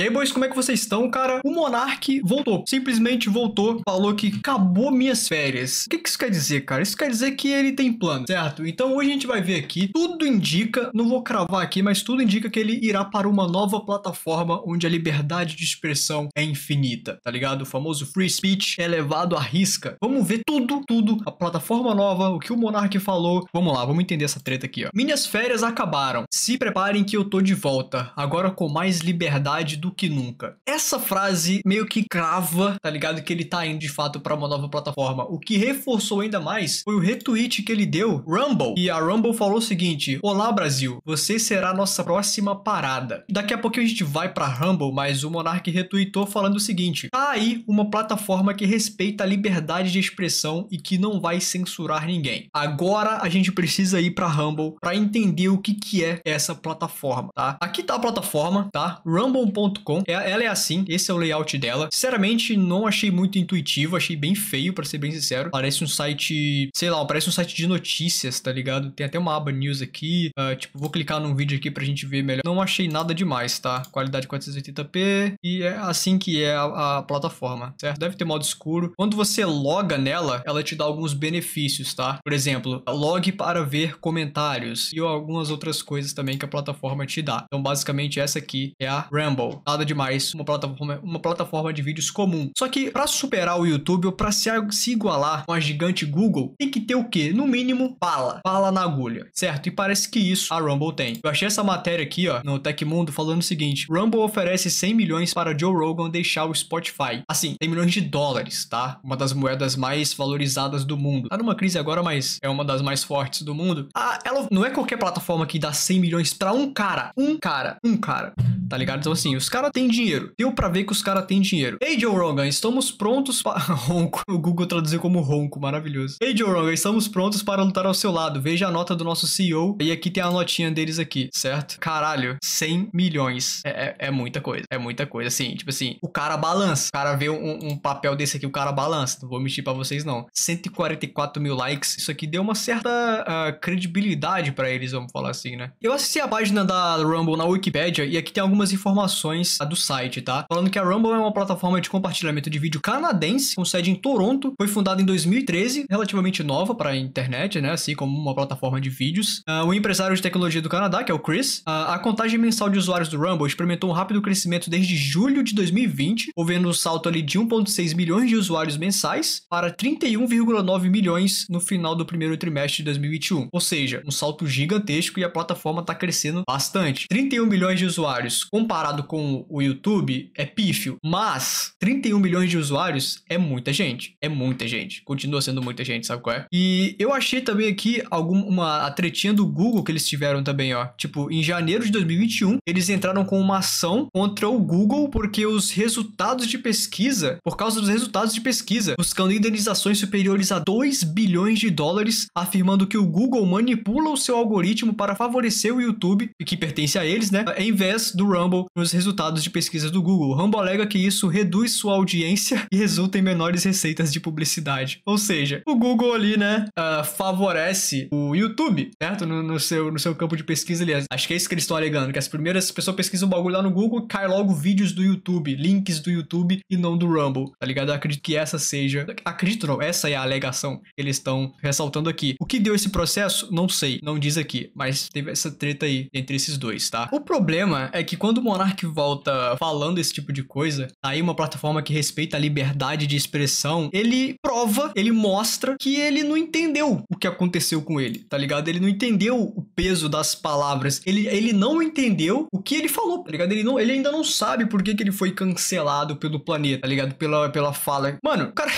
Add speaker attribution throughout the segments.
Speaker 1: E aí, boys, como é que vocês estão, cara? O Monark voltou, simplesmente voltou, falou que acabou minhas férias. O que, que isso quer dizer, cara? Isso quer dizer que ele tem plano, certo? Então hoje a gente vai ver aqui, tudo indica, não vou cravar aqui, mas tudo indica que ele irá para uma nova plataforma onde a liberdade de expressão é infinita, tá ligado? O famoso free speech é levado à risca. Vamos ver tudo, tudo, a plataforma nova, o que o Monark falou. Vamos lá, vamos entender essa treta aqui, ó. Minhas férias acabaram. Se preparem que eu tô de volta, agora com mais liberdade do do que nunca. Essa frase meio que crava, tá ligado? Que ele tá indo de fato para uma nova plataforma. O que reforçou ainda mais foi o retweet que ele deu, Rumble. E a Rumble falou o seguinte: Olá, Brasil, você será a nossa próxima parada. Daqui a pouquinho a gente vai pra Rumble, mas o Monark retweetou falando o seguinte: Tá aí uma plataforma que respeita a liberdade de expressão e que não vai censurar ninguém. Agora a gente precisa ir pra Rumble para entender o que, que é essa plataforma, tá? Aqui tá a plataforma, tá? Rumble.com ela é assim, esse é o layout dela. Sinceramente, não achei muito intuitivo, achei bem feio, para ser bem sincero. Parece um site, sei lá, parece um site de notícias, tá ligado? Tem até uma aba news aqui. Uh, tipo, vou clicar num vídeo aqui pra gente ver melhor. Não achei nada demais, tá? Qualidade 480p e é assim que é a, a plataforma, certo? Deve ter modo escuro. Quando você loga nela, ela te dá alguns benefícios, tá? Por exemplo, log para ver comentários e algumas outras coisas também que a plataforma te dá. Então, basicamente, essa aqui é a Ramble nada demais, uma plataforma, uma plataforma de vídeos comum. Só que para superar o YouTube ou para se, se igualar com a gigante Google, tem que ter o quê? No mínimo, bala. Bala na agulha, certo? E parece que isso a Rumble tem. Eu achei essa matéria aqui, ó, no Tecmundo, falando o seguinte: Rumble oferece 100 milhões para Joe Rogan deixar o Spotify. Assim, 100 milhões de dólares, tá? Uma das moedas mais valorizadas do mundo. Tá numa crise agora, mas é uma das mais fortes do mundo. Ah, ela não é qualquer plataforma que dá 100 milhões para um cara. Um cara. Um cara tá ligado? Então, assim, os caras têm dinheiro. Deu pra ver que os caras têm dinheiro. Ei, Joe Rogan, estamos prontos para. ronco. O Google traduziu como ronco, maravilhoso. Ei, Joe Rogan, estamos prontos para lutar ao seu lado. Veja a nota do nosso CEO. E aqui tem a notinha deles aqui, certo? Caralho, 100 milhões. É, é, é muita coisa. É muita coisa. Assim, tipo assim, o cara balança. O cara vê um, um papel desse aqui, o cara balança. Não vou mentir pra vocês, não. 144 mil likes. Isso aqui deu uma certa uh, credibilidade para eles, vamos falar assim, né? Eu assisti a página da Rumble na Wikipedia e aqui tem algumas algumas informações do site, tá? Falando que a Rumble é uma plataforma de compartilhamento de vídeo canadense, com sede em Toronto, foi fundada em 2013, relativamente nova para a internet, né? Assim como uma plataforma de vídeos. Uh, o empresário de tecnologia do Canadá, que é o Chris, uh, a contagem mensal de usuários do Rumble experimentou um rápido crescimento desde julho de 2020, havendo um salto ali de 1,6 milhões de usuários mensais para 31,9 milhões no final do primeiro trimestre de 2021. Ou seja, um salto gigantesco e a plataforma está crescendo bastante. 31 milhões de usuários comparado com o YouTube, é pífio. Mas 31 milhões de usuários é muita gente. É muita gente. Continua sendo muita gente, sabe qual é? E eu achei também aqui alguma a tretinha do Google que eles tiveram também, ó. Tipo, em janeiro de 2021, eles entraram com uma ação contra o Google porque os resultados de pesquisa, por causa dos resultados de pesquisa, buscando indenizações superiores a 2 bilhões de dólares, afirmando que o Google manipula o seu algoritmo para favorecer o YouTube, que pertence a eles, né? Em vez do Rumble nos resultados de pesquisa do Google. Rumble alega que isso reduz sua audiência e resulta em menores receitas de publicidade. Ou seja, o Google ali, né, uh, favorece o YouTube, certo? No, no, seu, no seu campo de pesquisa ali. Acho que é isso que eles estão alegando, que as primeiras pessoas pesquisam o bagulho lá no Google, cai logo vídeos do YouTube, links do YouTube e não do Rumble, tá ligado? Eu acredito que essa seja... Acredito não, essa é a alegação que eles estão ressaltando aqui. O que deu esse processo, não sei, não diz aqui, mas teve essa treta aí entre esses dois, tá? O problema é que quando quando o Monark volta falando esse tipo de coisa, tá aí uma plataforma que respeita a liberdade de expressão, ele prova, ele mostra que ele não entendeu o que aconteceu com ele, tá ligado? Ele não entendeu o peso das palavras, ele, ele não entendeu o que ele falou, tá ligado? Ele, não, ele ainda não sabe por que, que ele foi cancelado pelo planeta, tá ligado? Pela, pela fala. Mano, o cara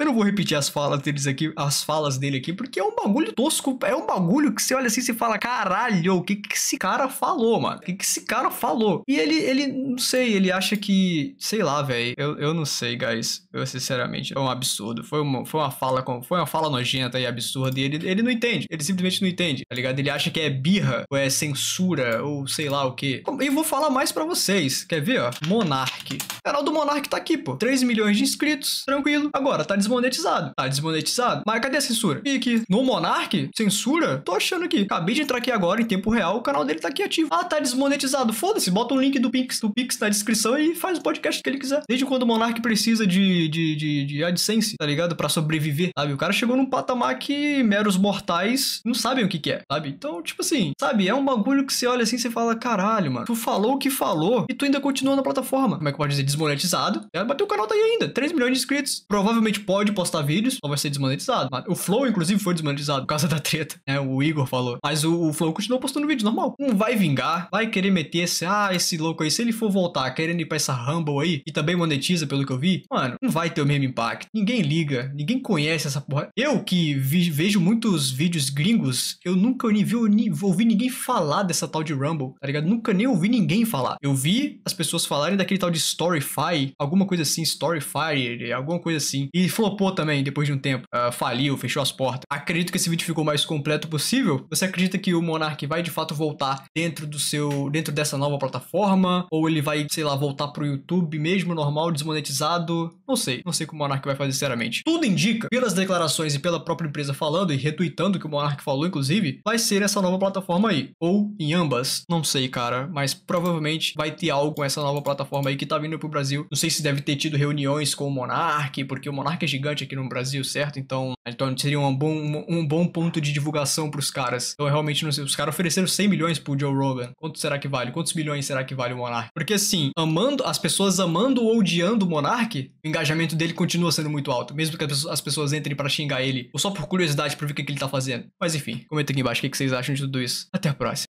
Speaker 1: eu não vou repetir as falas deles aqui, as falas dele aqui, porque é um bagulho tosco, é um bagulho que você olha assim e fala, caralho, o que que esse cara falou, mano? O que que esse cara falou? E ele, ele, não sei, ele acha que, sei lá, velho, eu, eu não sei, guys, eu sinceramente, é um absurdo, foi uma, foi uma fala, foi uma fala nojenta e absurda e ele, ele não entende, ele simplesmente não entende, tá ligado? Ele acha que é birra, ou é censura, ou sei lá o que. E vou falar mais para vocês, quer ver, ó? Monark. O canal do Monark tá aqui, pô, 3 milhões de inscritos, tranquilo. Agora, tá desmontado desmonetizado. Tá desmonetizado. Mas cadê a censura? E aqui no Monark, censura? Tô achando aqui. Acabei de entrar aqui agora, em tempo real, o canal dele tá aqui ativo. Ah, tá desmonetizado. Foda-se, bota o link do Pix, do Pix na descrição e faz o podcast que ele quiser. Desde quando o Monark precisa de, de, de, de AdSense, tá ligado? Pra sobreviver, sabe? O cara chegou num patamar que meros mortais não sabem o que que é, sabe? Então, tipo assim, sabe? É um bagulho que você olha assim e você fala, caralho, mano, tu falou o que falou e tu ainda continua na plataforma. Como é que pode dizer? Desmonetizado. É, bateu o canal daí tá ainda. 3 milhões de inscritos. Provavelmente pode pode postar vídeos, só vai ser desmonetizado. O Flow, inclusive, foi desmonetizado por causa da treta, né? O Igor falou. Mas o, o Flow continuou postando vídeo normal. Não vai vingar, vai querer meter esse, ah, esse louco aí. Se ele for voltar querendo ir pra essa Rumble aí, e também monetiza, pelo que eu vi, mano, não vai ter o mesmo impacto. Ninguém liga, ninguém conhece essa porra. Eu que vi, vejo muitos vídeos gringos, eu nunca nem vi, nem, ouvi ninguém falar dessa tal de Rumble, tá ligado? Nunca nem ouvi ninguém falar. Eu vi as pessoas falarem daquele tal de Storyfy, alguma coisa assim, Storyfy, alguma coisa assim. E foi flopou também depois de um tempo, uh, faliu, fechou as portas. Acredito que esse vídeo ficou mais completo possível. Você acredita que o Monark vai de fato voltar dentro do seu, dentro dessa nova plataforma? Ou ele vai, sei lá, voltar pro YouTube mesmo, normal, desmonetizado? Não sei, não sei o que o Monark vai fazer sinceramente. Tudo indica, pelas declarações e pela própria empresa falando e retweetando o que o Monark falou, inclusive, vai ser essa nova plataforma aí. Ou em ambas, não sei, cara, mas provavelmente vai ter algo com essa nova plataforma aí que tá vindo pro Brasil. Não sei se deve ter tido reuniões com o Monark, porque o Monark é gigante aqui no Brasil, certo? Então, então seria um bom, um, bom ponto de divulgação pros caras. Então, eu realmente não sei. Os caras ofereceram 100 milhões pro Joe Rogan. Quanto será que vale? Quantos milhões será que vale o Monark? Porque, assim, amando, as pessoas amando ou odiando o Monark, o engajamento dele continua sendo muito alto. Mesmo que as pessoas entrem para xingar ele, ou só por curiosidade pra ver o que, ele tá fazendo. Mas, enfim, comenta aqui embaixo o que vocês acham de tudo isso. Até a próxima.